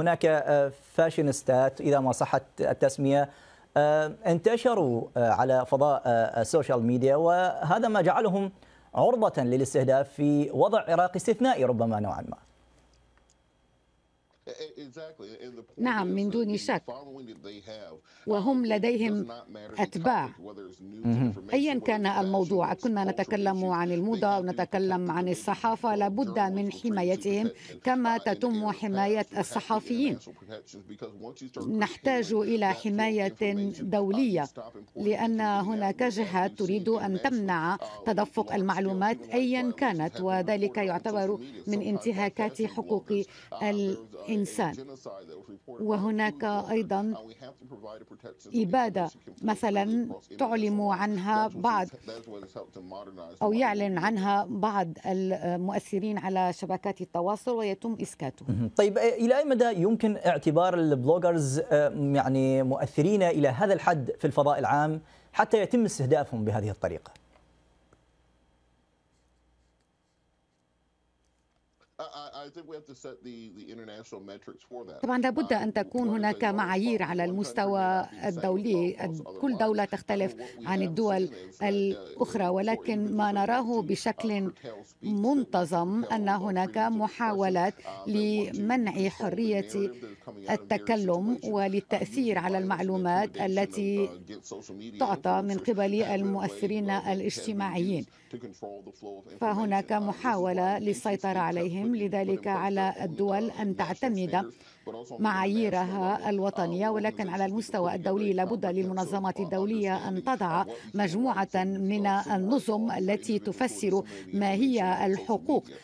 هناك آه، فاشينيستات اذا ما صحت التسميه آه، انتشروا آه، على فضاء السوشيال ميديا وهذا ما جعلهم عرضه للاستهداف في وضع عراقي استثنائي ربما نوعا ما. E, نعم من دون شك وهم لديهم أتباع أيا كان الموضوع كنا نتكلم عن الموضة أو نتكلم عن الصحافة لابد من حمايتهم كما تتم حماية الصحفيين نحتاج إلى حماية دولية لأن هناك جهات تريد أن تمنع uh, تدفق المعلومات أيا كانت وذلك يعتبر من انتهاكات حقوق الإنسان الإنسان وهناك أيضا إبادة مثلا تعلم عنها بعض أو يعلن عنها بعض المؤثرين على شبكات التواصل ويتم إسكاته طيب إلى أي مدى يمكن اعتبار البلوجرز آه، يعني مؤثرين إلى هذا الحد في الفضاء العام حتى يتم استهدافهم بهذه الطريقة؟ طبعا لابد ان تكون هناك معايير على المستوى الدولي كل دوله تختلف عن الدول uh, الاخرى ولكن ما نراه uh, بشكل منتظم ان هناك uh, محاولات لمنع حريه التكلم وللتاثير على المعلومات التي تعطى من قبل المؤثرين الاجتماعيين فهناك محاوله للسيطره عليهم يهم لذلك على الدول أن تعتمد معاييرها الوطنية ولكن على المستوى الدولي لابد للمنظمات الدولية أن تضع مجموعة من النظم التي تفسر ما هي الحقوق